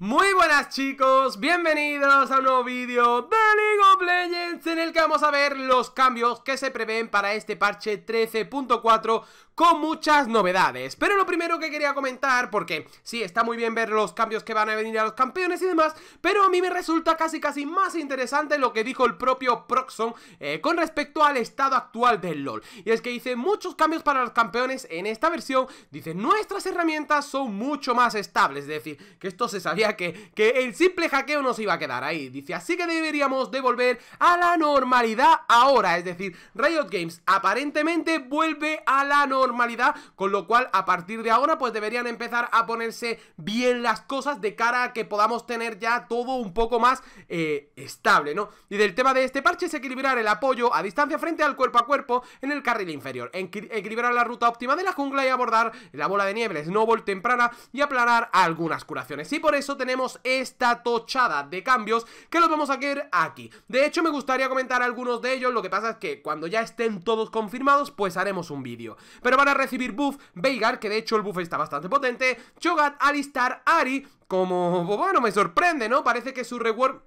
Muy buenas chicos, bienvenidos a un nuevo vídeo de League of Legends en el que vamos a ver los cambios que se prevén para este parche 13.4 con muchas novedades Pero lo primero que quería comentar, porque sí, está muy bien ver los cambios que van a venir a los campeones y demás Pero a mí me resulta casi casi más interesante lo que dijo el propio Proxon eh, con respecto al estado actual del LoL Y es que dice muchos cambios para los campeones en esta versión Dice nuestras herramientas son mucho más estables, es decir, que esto se sabía que, el simple hackeo nos iba a quedar ahí. Dice, así que deberíamos devolver a la normalidad ahora. Es decir, Riot Games aparentemente vuelve a la normalidad, con lo cual a partir de ahora pues deberían empezar a ponerse bien las cosas de cara a que podamos tener ya todo un poco más eh, estable, ¿no? Y del tema de este parche es equilibrar el apoyo a distancia frente al cuerpo a cuerpo en el carril inferior, equilibrar la ruta óptima de la jungla y abordar la bola de no snowball temprana y aplanar algunas curaciones. Y por eso tenemos esta tochada de cambios que los vamos a querer aquí. De hecho, me gustaría comentar algunos de ellos, lo que pasa es que cuando ya estén todos confirmados, pues haremos un vídeo. Pero van a recibir buff Veigar, que de hecho el buff está bastante potente, Chogat, Alistar, Ari, como, bueno, me sorprende, ¿no? Parece que su reward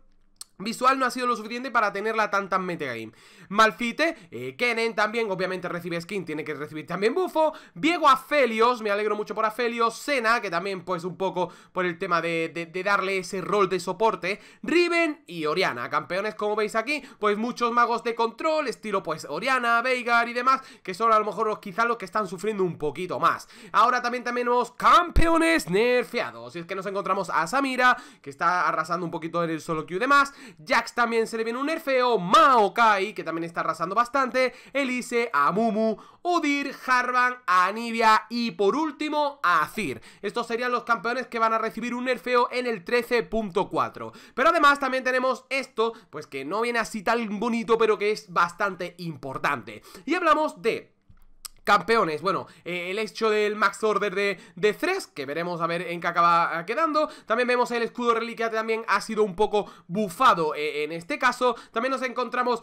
visual no ha sido lo suficiente para tenerla tan tan metagame. Malfite, eh, Kenen también, obviamente recibe skin, tiene que recibir también bufo. Diego Afelios, me alegro mucho por Afelios. Sena, que también pues un poco por el tema de, darle ese rol de soporte. Riven y Oriana, campeones como veis aquí, pues muchos magos de control, estilo pues Oriana, Veigar y demás, que son a lo mejor quizá los que están sufriendo un poquito más. Ahora también tenemos campeones nerfeados, y es que nos encontramos a Samira, que está arrasando un poquito en el solo queue y demás. Jax también se le viene un nerfeo, Maokai, que también está arrasando bastante, Elise, Amumu, Udir, Harvan, Anivia y por último Azir. Estos serían los campeones que van a recibir un nerfeo en el 13.4. Pero además también tenemos esto, pues que no viene así tan bonito, pero que es bastante importante. Y hablamos de campeones. Bueno, eh, el hecho del max order de, de 3, que veremos a ver en qué acaba eh, quedando. También vemos el escudo reliquia también ha sido un poco bufado eh, en este caso. También nos encontramos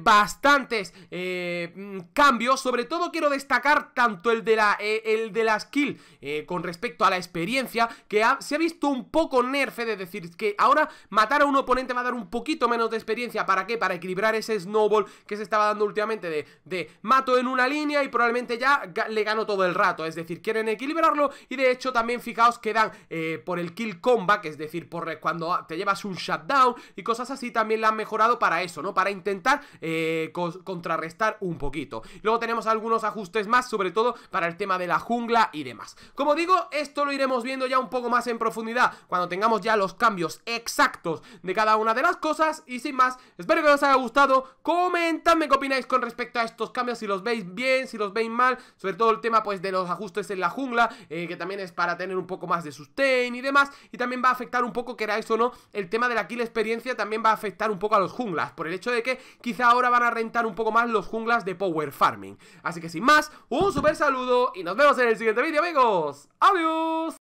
bastantes mm, cambios. Sobre todo quiero destacar tanto el de la, el de la skill con respecto a la experiencia, que se ha visto un poco nerfe, de decir, que ahora matar a un oponente va a dar un poquito menos de experiencia. ¿Para qué? Para equilibrar ese snowball que se estaba dando últimamente de mato en una línea y probablemente ya le gano todo el rato, es decir, quieren equilibrarlo y de hecho también fijaos que dan eh, por el kill comeback, es decir, por cuando te llevas un shutdown y cosas así también la han mejorado para eso, ¿no? Para intentar eh, contrarrestar un poquito. Luego tenemos algunos ajustes más, sobre todo para el tema de la jungla y demás. Como digo, esto lo iremos viendo ya un poco más en profundidad cuando tengamos ya los cambios exactos de cada una de las cosas y sin más, espero que os haya gustado, comentadme qué opináis con respecto a estos cambios, si los veis bien, si los veis mal, sobre todo el tema pues de los ajustes en la jungla, eh, que también es para tener un poco más de sustain y demás, y también va a afectar un poco, que era eso no, el tema de la kill experiencia también va a afectar un poco a los junglas, por el hecho de que quizá ahora van a rentar un poco más los junglas de Power Farming. Así que sin más, un super saludo y nos vemos en el siguiente vídeo amigos. ¡Adiós!